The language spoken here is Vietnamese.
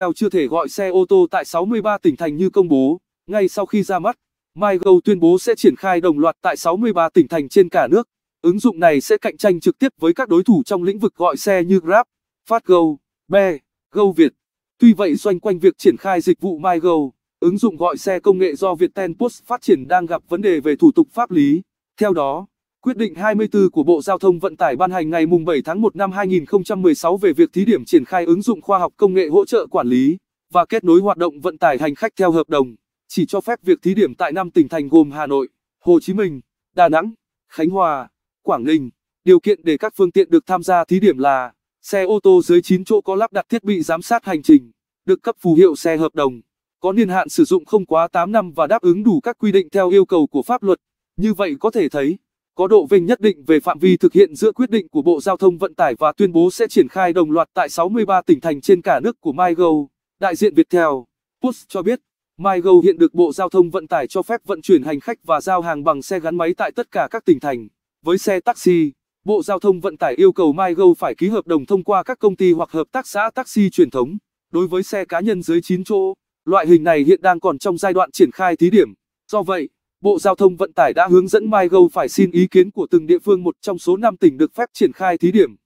Theo chưa thể gọi xe ô tô tại 63 tỉnh thành như công bố, ngay sau khi ra mắt, MyGo tuyên bố sẽ triển khai đồng loạt tại 63 tỉnh thành trên cả nước. Ứng dụng này sẽ cạnh tranh trực tiếp với các đối thủ trong lĩnh vực gọi xe như Grab, FastGo, Be, Go Việt. Tuy vậy xoay quanh việc triển khai dịch vụ MyGo, ứng dụng gọi xe công nghệ do Viettel Post phát triển đang gặp vấn đề về thủ tục pháp lý. Theo đó, Quyết định 24 của Bộ Giao thông Vận tải ban hành ngày 7 tháng 1 năm 2016 về việc thí điểm triển khai ứng dụng khoa học công nghệ hỗ trợ quản lý và kết nối hoạt động vận tải hành khách theo hợp đồng, chỉ cho phép việc thí điểm tại 5 tỉnh thành gồm Hà Nội, Hồ Chí Minh, Đà Nẵng, Khánh Hòa, Quảng Ninh. Điều kiện để các phương tiện được tham gia thí điểm là xe ô tô dưới 9 chỗ có lắp đặt thiết bị giám sát hành trình, được cấp phù hiệu xe hợp đồng, có niên hạn sử dụng không quá 8 năm và đáp ứng đủ các quy định theo yêu cầu của pháp luật. Như vậy có thể thấy có độ vênh nhất định về phạm vi thực hiện giữa quyết định của Bộ Giao thông Vận tải và tuyên bố sẽ triển khai đồng loạt tại 63 tỉnh thành trên cả nước của MyGo. Đại diện Viettel, Post cho biết, MyGo hiện được Bộ Giao thông Vận tải cho phép vận chuyển hành khách và giao hàng bằng xe gắn máy tại tất cả các tỉnh thành. Với xe taxi, Bộ Giao thông Vận tải yêu cầu MyGo phải ký hợp đồng thông qua các công ty hoặc hợp tác xã taxi truyền thống. Đối với xe cá nhân dưới 9 chỗ, loại hình này hiện đang còn trong giai đoạn triển khai thí điểm. Do vậy, Bộ Giao thông Vận tải đã hướng dẫn MyGo phải xin ý kiến của từng địa phương một trong số 5 tỉnh được phép triển khai thí điểm.